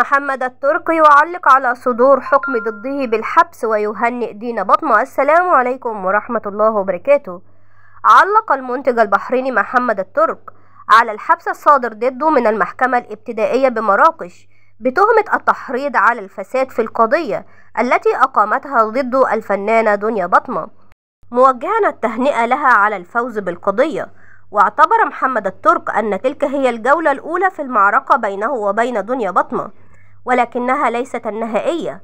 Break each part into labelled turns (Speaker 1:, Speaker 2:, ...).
Speaker 1: محمد التركي يعلق على صدور حكم ضده بالحبس ويهنئ دين بطمة السلام عليكم ورحمة الله وبركاته علق المنتج البحريني محمد الترك على الحبس الصادر ضده من المحكمة الابتدائية بمراكش بتهمة التحريض على الفساد في القضية التي أقامتها ضده الفنانة دنيا بطمة موجها التهنئة لها على الفوز بالقضية واعتبر محمد الترك أن تلك هي الجولة الأولى في المعركة بينه وبين دنيا بطمة ولكنها ليست النهائية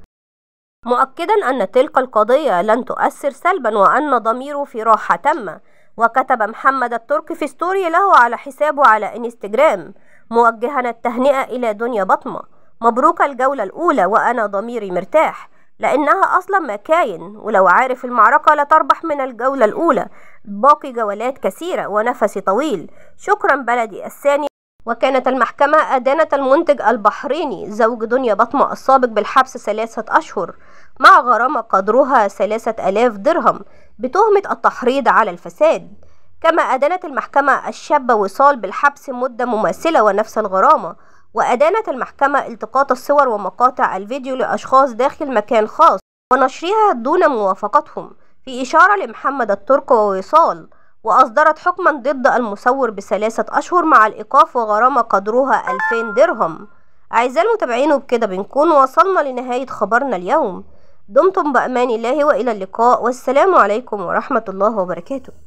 Speaker 1: مؤكدا أن تلك القضية لن تؤثر سلبا وأن ضميره في راحة تامة وكتب محمد التركي في ستوري له على حسابه على انستجرام موجها التهنئة إلى دنيا بطمة مبروك الجولة الأولى وأنا ضميري مرتاح لأنها أصلا مكاين ولو عارف المعركة لتربح من الجولة الأولى باقي جولات كثيرة ونفسي طويل شكرا بلدي الثاني وكانت المحكمة أدانت المنتج البحريني زوج دنيا بطمة السابق بالحبس ثلاثة أشهر مع غرامة قدرها ثلاثة ألاف درهم بتهمة التحريض على الفساد كما أدانت المحكمة الشاب وصال بالحبس مدة مماثلة ونفس الغرامة وأدانت المحكمة التقاط الصور ومقاطع الفيديو لأشخاص داخل مكان خاص ونشرها دون موافقتهم في إشارة لمحمد الترك ووصال وأصدرت حكما ضد المصور بثلاثة أشهر مع الإيقاف وغرامة قدرها 2000 درهم أعزائي المتابعين وبكده بنكون وصلنا لنهاية خبرنا اليوم دمتم بأمان الله وإلى اللقاء والسلام عليكم ورحمة الله وبركاته